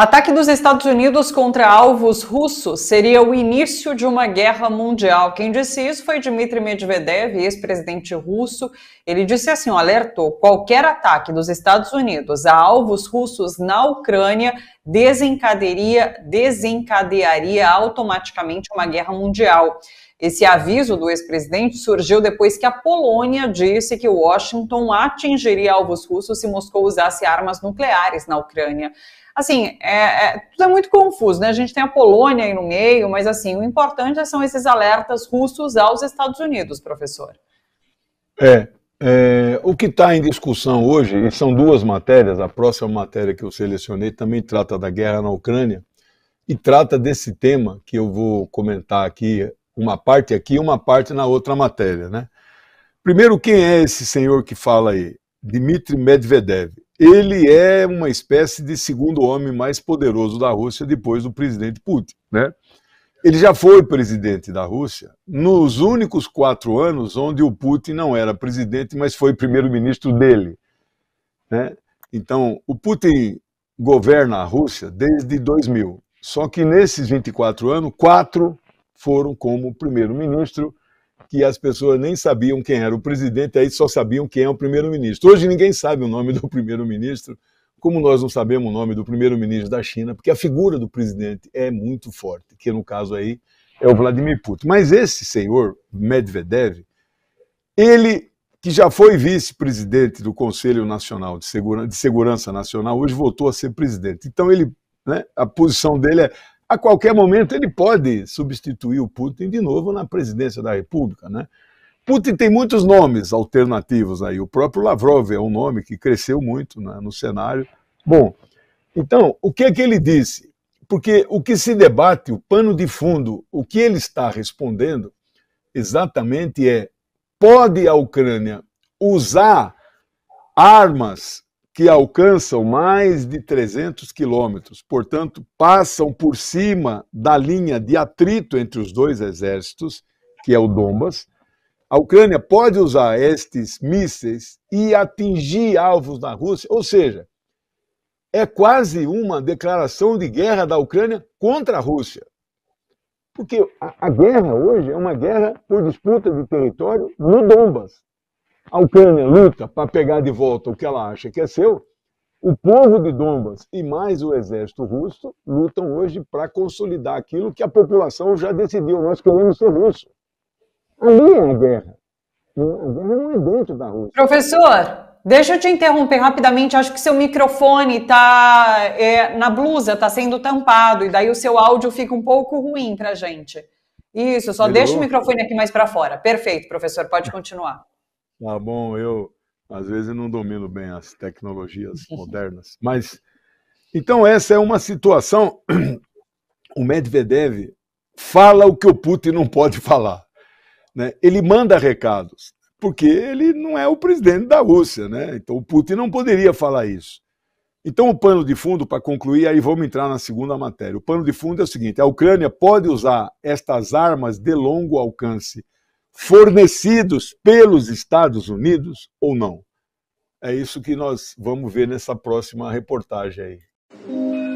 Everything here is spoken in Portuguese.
Ataque dos Estados Unidos contra alvos russos seria o início de uma guerra mundial. Quem disse isso foi Dmitry Medvedev, ex-presidente russo. Ele disse assim: alertou, qualquer ataque dos Estados Unidos a alvos russos na Ucrânia desencadearia, desencadearia automaticamente uma guerra mundial. Esse aviso do ex-presidente surgiu depois que a Polônia disse que Washington atingiria alvos russos se Moscou usasse armas nucleares na Ucrânia assim, é, é, tudo é muito confuso, né? A gente tem a Polônia aí no meio, mas assim, o importante são esses alertas russos aos Estados Unidos, professor. É, é o que está em discussão hoje, e são duas matérias, a próxima matéria que eu selecionei também trata da guerra na Ucrânia e trata desse tema que eu vou comentar aqui uma parte aqui e uma parte na outra matéria. Né? Primeiro, quem é esse senhor que fala aí? Dmitry Medvedev. Ele é uma espécie de segundo homem mais poderoso da Rússia depois do presidente Putin. Né? Ele já foi presidente da Rússia nos únicos quatro anos onde o Putin não era presidente, mas foi primeiro-ministro dele. Né? Então, o Putin governa a Rússia desde 2000. Só que nesses 24 anos, quatro foram como primeiro-ministro, que as pessoas nem sabiam quem era o presidente, aí só sabiam quem é o primeiro-ministro. Hoje ninguém sabe o nome do primeiro-ministro, como nós não sabemos o nome do primeiro-ministro da China, porque a figura do presidente é muito forte, que no caso aí é o Vladimir Putin. Mas esse senhor, Medvedev, ele que já foi vice-presidente do Conselho Nacional de, Segura de Segurança Nacional, hoje voltou a ser presidente. Então ele, né, a posição dele é a qualquer momento ele pode substituir o Putin de novo na presidência da República, né? Putin tem muitos nomes alternativos aí. O próprio Lavrov é um nome que cresceu muito né, no cenário. Bom, então, o que é que ele disse? Porque o que se debate, o pano de fundo, o que ele está respondendo exatamente é: pode a Ucrânia usar armas que alcançam mais de 300 quilômetros, portanto, passam por cima da linha de atrito entre os dois exércitos, que é o Dombas. A Ucrânia pode usar estes mísseis e atingir alvos na Rússia, ou seja, é quase uma declaração de guerra da Ucrânia contra a Rússia. Porque a, guerra hoje é uma guerra por disputa de território no Dombas. A Ucrânia luta para pegar de volta o que ela acha que é seu. O povo de Donbas e mais o exército russo lutam hoje para consolidar aquilo que a população já decidiu. Nós queremos ser russo. Ali é a guerra. Né? A guerra não é dentro da Rússia. Professor, Deixa eu te interromper rapidamente. Acho que seu microfone está é, na blusa, está sendo tampado e daí o seu áudio fica um pouco ruim para gente. Isso. Só Melhor. deixa o microfone aqui mais para fora. Perfeito, professor. Pode continuar. Tá bom, eu às vezes não domino bem as tecnologias modernas, mas então essa é uma situação. O Medvedev fala o que o Putin não pode falar, né? Ele manda recados, porque ele não é o presidente da Rússia, né? Então o Putin não poderia falar isso. Então, o pano de fundo, para concluir, aí vamos entrar na segunda matéria. O pano de fundo é o seguinte: a Ucrânia pode usar estas armas de longo alcance fornecidos pelos Estados Unidos ou não? É isso que nós vamos ver nessa próxima reportagem aí.